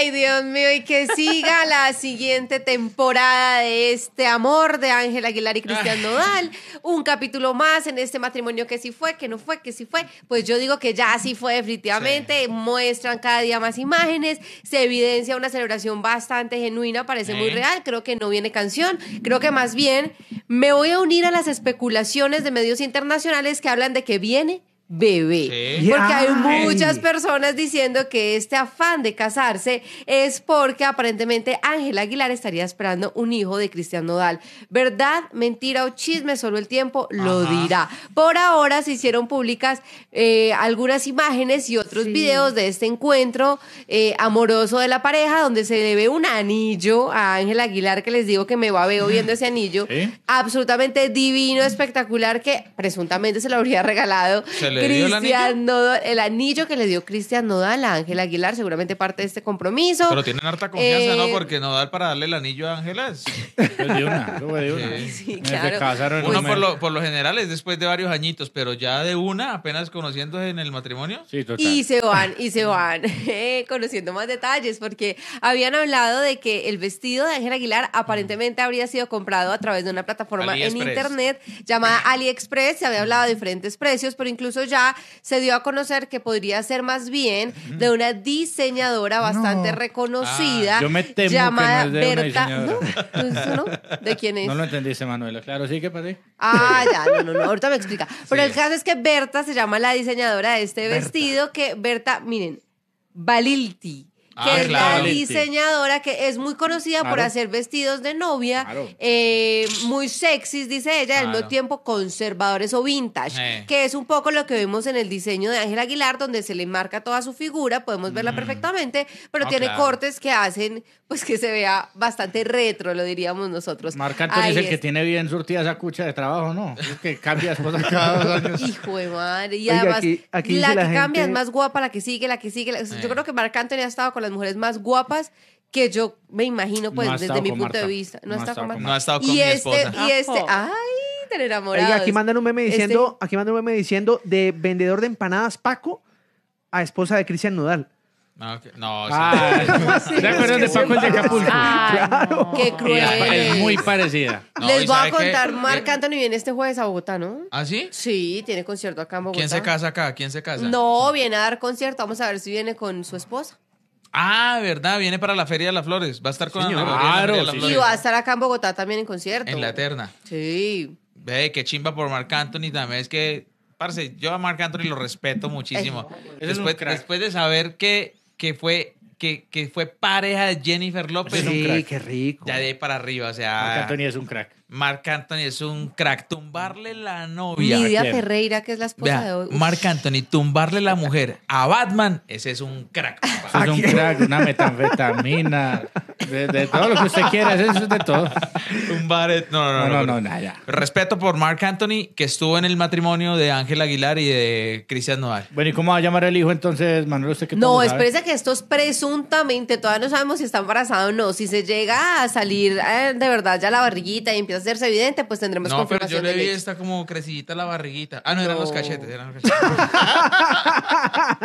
Ay, Dios mío, y que siga la siguiente temporada de este amor de Ángel Aguilar y Cristian ah. Nodal. Un capítulo más en este matrimonio que sí fue, que no fue, que sí fue. Pues yo digo que ya sí fue definitivamente. Muestran cada día más imágenes, se evidencia una celebración bastante genuina, parece muy real. Creo que no viene canción. Creo que más bien me voy a unir a las especulaciones de medios internacionales que hablan de que viene bebé. Porque hay muchas personas diciendo que este afán de casarse es porque aparentemente Ángel Aguilar estaría esperando un hijo de Cristian Nodal. ¿Verdad, mentira o chisme? Solo el tiempo lo dirá. Por ahora se hicieron públicas eh, algunas imágenes y otros videos de este encuentro eh, amoroso de la pareja donde se debe un anillo a Ángel Aguilar que les digo que me va veo viendo ese anillo. Absolutamente divino, espectacular que presuntamente se lo habría regalado el Cristian anillo? el anillo que le dio Cristian Nodal a Ángela Aguilar, seguramente parte de este compromiso. Pero tienen harta confianza, ¿no? Eh, porque Nodal para darle el anillo a Ángela es- una, una. Uno por lo, general es después de varios añitos, pero ya de una, apenas conociéndose en el matrimonio. Sí, Y se van, y se van eh, conociendo más detalles, porque habían hablado de que el vestido de Ángela Aguilar aparentemente habría sido comprado a través de una plataforma en internet llamada AliExpress. Se había hablado de diferentes precios, pero incluso ya se dio a conocer que podría ser más bien de una diseñadora bastante reconocida. Ah, yo me temo llamada que no es de Berta. ¿No? ¿De quién es? No lo entendiste, Manuela. Claro, sí que pasé. Ah, ya, no, no, no. Ahorita me explica. Pero el caso es que Berta se llama la diseñadora de este vestido que Berta, miren, Valilti. Ah, que es la diseñadora que es muy conocida por hacer vestidos de novia, eh, muy sexys, dice ella, al mismo tiempo conservadores o vintage, que es un poco lo que vemos en el diseño de Ángel Aguilar, donde se le marca toda su figura, podemos verla mm. perfectamente, pero ah, tiene cortes que hacen pues que se vea bastante retro, lo diríamos nosotros. Marc Anthony es el que tiene bien surtida esa cucha de trabajo, ¿no? Es que cambia esposa cada dos años. Hijo de madre. Y además, la, que cambia es más guapa, la que sigue, la que sigue. Yo creo que Marc Anthony ha estado con las mujeres más guapas que yo me imagino, pues, desde mi punto de vista. No, ha estado, con Marta. No ha estado con y mi este, esposa. este, Y este, ay, tan enamorado. Oiga, aquí mandan un meme este diciendo, aquí mandan un meme diciendo de vendedor de empanadas Paco a esposa de Cristian Nodal. No, no ah, de Paco el de Acapulco? claro. Qué cruel. Es muy parecida. Les voy a contar, Marc Anthony viene este jueves a Bogotá, ¿no? ¿Ah, sí? Sí, tiene concierto acá en Bogotá. ¿Quién se casa acá? ¿Quién se casa? No, viene a dar concierto. Vamos a ver si viene con su esposa. Ah, verdad, viene para la Feria de las Flores. Va a estar con claro, Y va a estar acá en Bogotá también en concierto. En la Eterna. Sí. Ve, qué chimba por Marc Anthony también. Es que, parce, yo a Marc Anthony lo respeto muchísimo. Después, después de saber que, que fue que, fue pareja de Jennifer López. Sí, qué rico. Ya de ahí para arriba, o sea. Marc Anthony es un crack. Marc Anthony es un crack. Tumbarle la novia. Lidia Ferreira, que es la esposa de hoy. Marc Anthony, tumbarle la mujer a Batman, ese es un crack. Eso es un crack, una metanfetamina. De, todo lo que usted quiera, eso es de todo. Un baret. No, no, no. nada. Respeto por Mark Anthony, que estuvo en el matrimonio de Ángel Aguilar y de Cristian Noah. Bueno, ¿y cómo va a llamar el hijo entonces, Manuel? ¿Usted No, espérese que estos presuntamente, todavía no sabemos si está embarazado o no. Si se llega a salir eh, de verdad ya la barriguita y empieza a hacerse evidente, pues tendremos que confirmación. No, pero yo le vi esta como crecidita la barriguita. Ah, no, eran los cachetes, eran los cachetes.